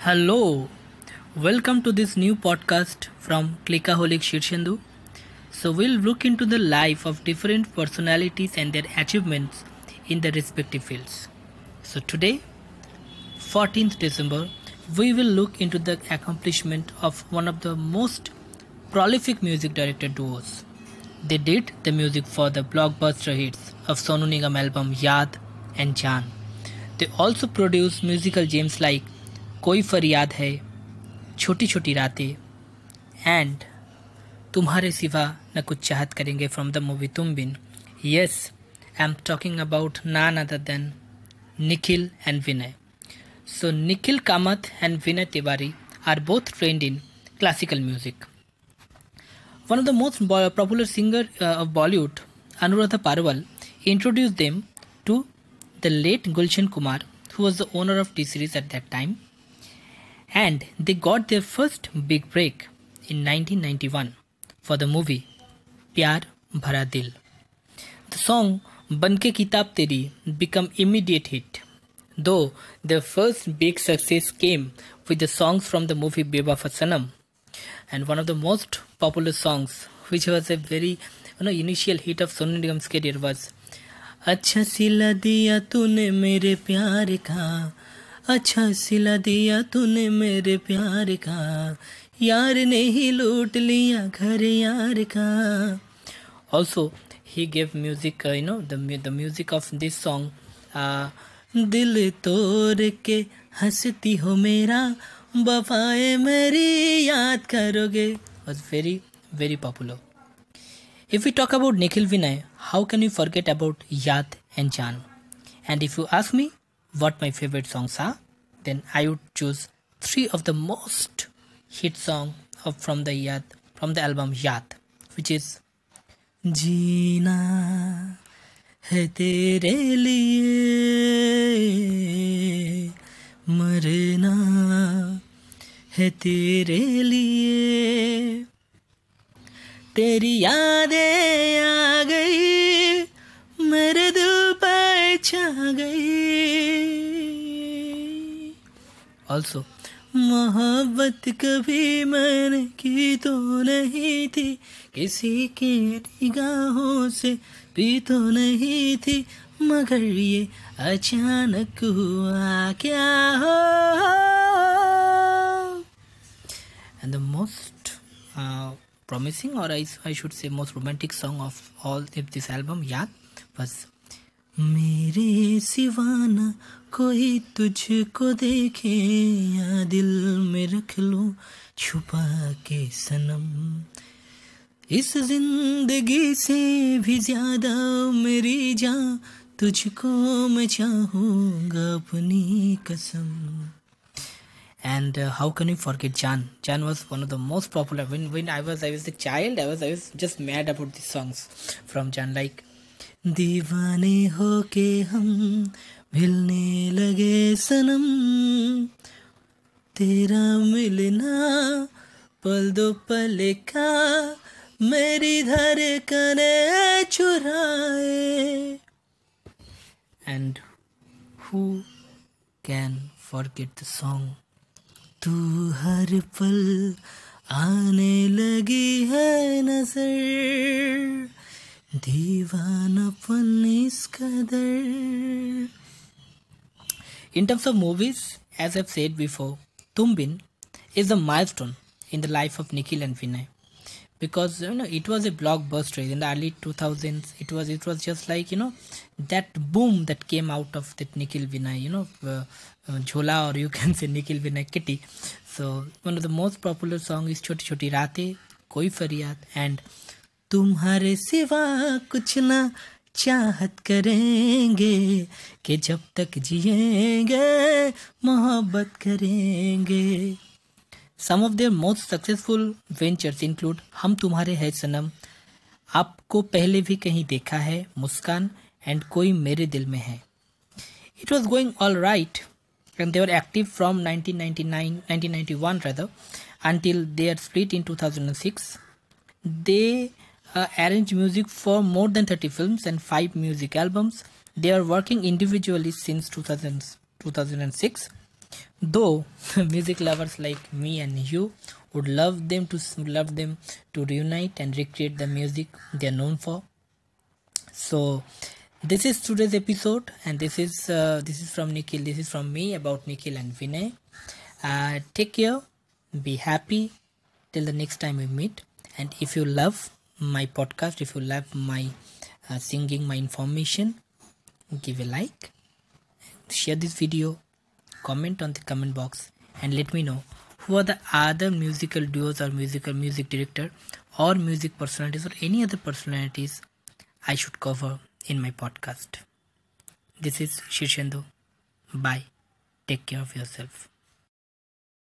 Hello, welcome to this new podcast from Clickaholic Shirshendu. So, we'll look into the life of different personalities and their achievements in their respective fields. So, today, 14th December, we will look into the accomplishment of one of the most prolific music director duos. They did the music for the blockbuster hits of Sonu Nigam album Yad and Jaan. They also produced musical gems like कोई फरियाद है छोटी छोटी रातें and तुम्हारे सिवा न कुछ चाहत करेंगे from the movie Tum Bin yes I am talking about none other than Nikhil and Vinay so Nikhil Kamath and Vinay Tiwari are both trained in classical music one of the most popular singer of Bollywood Anuradha Paudwal introduce them to the late Gulshan Kumar who was the owner of T Series at that time and they got their first big break in 1991 for the movie Pyar Bhara Dil. The song Banke Kitab Teri became immediate hit, though their first big success came with the songs from the movie Beba Fasanam and one of the most popular songs which was a very you know initial hit of Sonu Nigam's career was अच्छा सिला दिया तूने मेरे प्यार का अच्छा सिला दिया तूने मेरे प्यार का यार ने ही लूट लिया घर यार का ऑल्सो ही gave music you know the music of this song दिल तोड़ के हंसती हो मेरा बफाए मेरी याद करोगे was very very popular if you talk about Nikhil Vinay how can you forget about Yaad and Jaan and if you ask me what my favorite songs are, then I would choose three of the most hit song of from the Yaad, from the album Yaad, which is जीना है तेरे लिए मरना है तेरे लिए तेरी यादें आ गई मेरे दिल पर छा गई ऑल्सो मोहब्बत कभी मन की तो नहीं थी किसी के निगाहों से भी तो नहीं थी मगर ये अचानक हुआ क्या हो एंड द मोस्ट प्रोमिसिंग और I I should say most romantic song of all this album Yaad बस मेरे सिवाना कोई तुझको देखे या दिल में रख लो छुपा के सनम इस जिंदगी से भी ज्यादा मेरी जा तुझको मैं चाहूंगा अपनी कसम and uh, how can you forget Jan? Jan was one of the most popular. When when I was I was a child, I was I was just mad about the songs from Jan. Like दीवाने हो के हम मिलने लगे सनम तेरा मिलना पल दो पल का मेरी कने चुराए and who can forget the song तू हर पल आने लगी है नजर दीवानापन इस कदर in terms of movies as we said before Tum Bin is a milestone in the life of Nikhil and Vinay because you know it was a blockbuster rage in the early two thousand it was it was just like you know that boom that came out of that Nikhil Vinay you know झोला और you can say Nikhil Vinay किटी so one of the most popular song is छोटी छोटी रातें कोई फरियाद and तुम्हारे सिवा कुछ ना चाहत करेंगे कि जब तक जिएंगे मोहब्बत करेंगे some of their most successful ventures include हम तुम्हारे हैं सनम आपको पहले भी कहीं देखा है मुस्कान एंड कोई मेरे दिल में है it was going all right nineteen ninety one rather from 1999 1991 split in two thousand and six they uh, arranged music for more than 30 films and 5 music albums. They are working individually since 2000, 2006. Though music lovers like me and you would love them to love them to reunite and recreate the music they are known for. So this is today's episode and this is uh, this is from Nikhil this is from me about Nikhil and Vinay. Uh, take care, be happy till the next time we meet and if you love my podcast if you love my uh, singing my information give a like share this video comment on the comment box and let me know who are the other musical duos or musical music director or music personalities or any other personalities i should cover in my podcast this is shishendu bye take care of yourself